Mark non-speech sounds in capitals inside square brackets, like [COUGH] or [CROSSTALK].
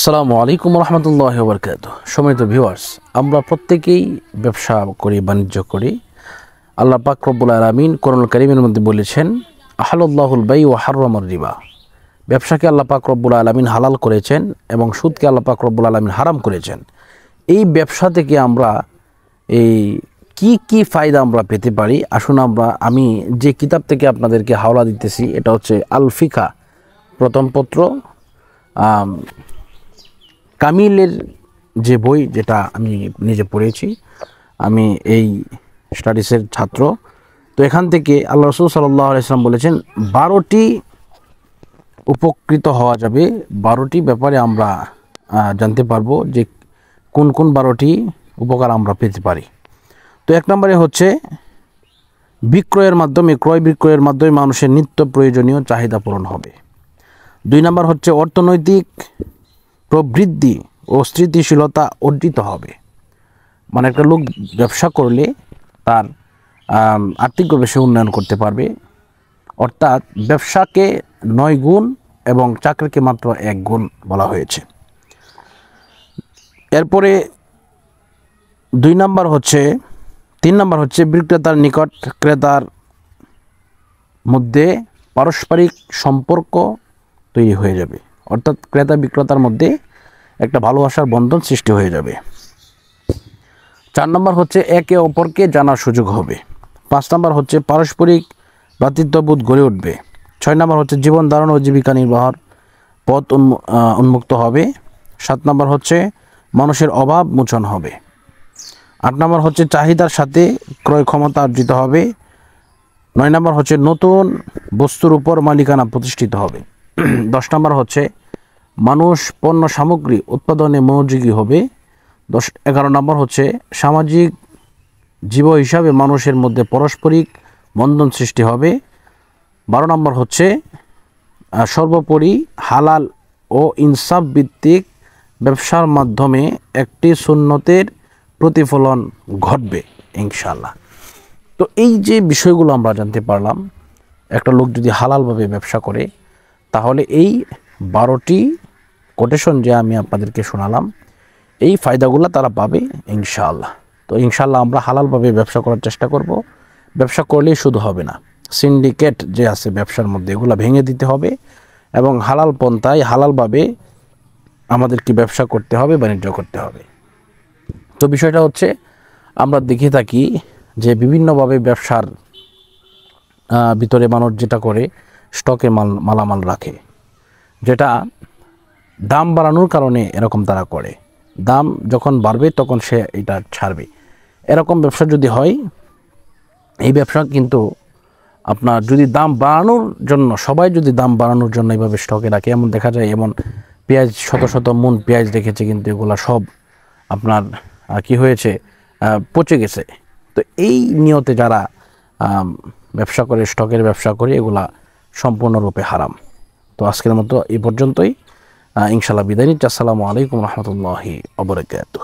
আসসালামু আলাইকুম রহমতুল্লাহ বরকাত সময় তো ভিউয়ার্স আমরা প্রত্যেকেই ব্যবসা করি বাণিজ্য করি আল্লাহ পাক রব্বুল আলমিন করুল করিমের মধ্যে বলেছেন আহলুল্লাহুল বাই ও হারুমার রিবা ব্যবসাকে আল্লাহ পাক রব্বুল আলমিন হালাল করেছেন এবং সুদকে আল্লাহ পাক রব্বুল আলমিন হারাম করেছেন এই ব্যবসা থেকে আমরা এই কি কি ফায়দা আমরা পেতে পারি আসুন আমরা আমি যে কিতাব থেকে আপনাদেরকে হাওলা দিতেছি এটা হচ্ছে আলফিকা প্রথম পত্র কামিলের যে বই যেটা আমি নিজে পড়েছি আমি এই স্টাডিসের ছাত্র তো এখান থেকে আল্লাহ রসুল সাল্লাহ আলাইসলাম বলেছেন বারোটি উপকৃত হওয়া যাবে বারোটি ব্যাপারে আমরা জানতে পারবো যে কোন কোন বারোটি উপকার আমরা পেতে পারি তো এক নম্বরে হচ্ছে বিক্রয়ের মাধ্যমে ক্রয় বিক্রয়ের মাধ্যমে মানুষের নিত্য প্রয়োজনীয় চাহিদা পূরণ হবে দুই নম্বর হচ্ছে অর্থনৈতিক প্রবৃদ্ধি ও স্থিতিশীলতা অর্জিত হবে মানে একটা লোক ব্যবসা করলে তার আর্থিকভাবে সে উন্নয়ন করতে পারবে অর্থাৎ ব্যবসাকে নয় গুণ এবং চাকরিকে মাত্র এক গুণ বলা হয়েছে এরপরে দুই নাম্বার হচ্ছে তিন নাম্বার হচ্ছে বিক্রেতার নিকট ক্রেতার মধ্যে পারস্পরিক সম্পর্ক তৈরি হয়ে যাবে অর্থাৎ ক্রেতা বিক্রেতার মধ্যে একটা ভালোবাসার বন্ধন সৃষ্টি হয়ে যাবে চার নম্বর হচ্ছে একে অপরকে জানার সুযোগ হবে পাঁচ নম্বর হচ্ছে পারস্পরিক ভ্রাতৃত্ববোধ গড়ে উঠবে ছয় নম্বর হচ্ছে জীবন ধারণ ও জীবিকা নির্বাহর পথ উন্মুক্ত হবে সাত নম্বর হচ্ছে মানুষের অভাব মোচন হবে আট নম্বর হচ্ছে চাহিদার সাথে ক্রয় ক্ষমতা অর্জিত হবে নয় নম্বর হচ্ছে নতুন বস্তুর উপর মালিকানা প্রতিষ্ঠিত হবে [CLEARS THROAT] দশ নম্বর হচ্ছে মানুষ পণ্য সামগ্রী উৎপাদনে মনোযোগী হবে দশ এগারো নম্বর হচ্ছে সামাজিক জীব হিসাবে মানুষের মধ্যে পারস্পরিক বন্ধন সৃষ্টি হবে বারো নম্বর হচ্ছে সর্বোপরি হালাল ও ইনসাফ ভিত্তিক ব্যবসার মাধ্যমে একটি সুন্নতের প্রতিফলন ঘটবে ইনশাল্লাহ তো এই যে বিষয়গুলো আমরা জানতে পারলাম একটা লোক যদি হালালভাবে ব্যবসা করে তাহলে এই বারোটি কোটেশন যে আমি আপনাদেরকে শোনালাম এই ফায়দাগুলো তারা পাবে ইনশাআল্লাহ তো ইনশাআল্লাহ আমরা হালালভাবে ব্যবসা করার চেষ্টা করব ব্যবসা করলেই শুধু হবে না সিন্ডিকেট যে আছে ব্যবসার মধ্যে এগুলো ভেঙে দিতে হবে এবং হালাল পন্থায় হালালভাবে আমাদেরকে ব্যবসা করতে হবে বাণিজ্য করতে হবে তো বিষয়টা হচ্ছে আমরা দেখে থাকি যে বিভিন্নভাবে ব্যবসার ভিতরে মানুষ যেটা করে স্টকে মাল মালামাল রাখে যেটা দাম বাড়ানোর কারণে এরকম তারা করে দাম যখন বাড়বে তখন সে এটা ছাড়বে এরকম ব্যবসা যদি হয় এই ব্যবসা কিন্তু আপনার যদি দাম বাড়ানোর জন্য সবাই যদি দাম বাড়ানোর জন্য এইভাবে স্টকে রাখে এমন দেখা যায় এমন পেঁয়াজ শত শত মন পেঁয়াজ রেখেছে কিন্তু এগুলো সব আপনার কি হয়েছে পচে গেছে তো এই নিয়তে যারা ব্যবসা করে স্টকের ব্যবসা করে এগুলা সম্পূর্ণরূপে হারাম তো আজকের মতো এ পর্যন্তই ইনশাল্লাহ বিদায় নিচ্ছি আসসালামু আলাইকুম রহমতুল্লাহি অবরাকাত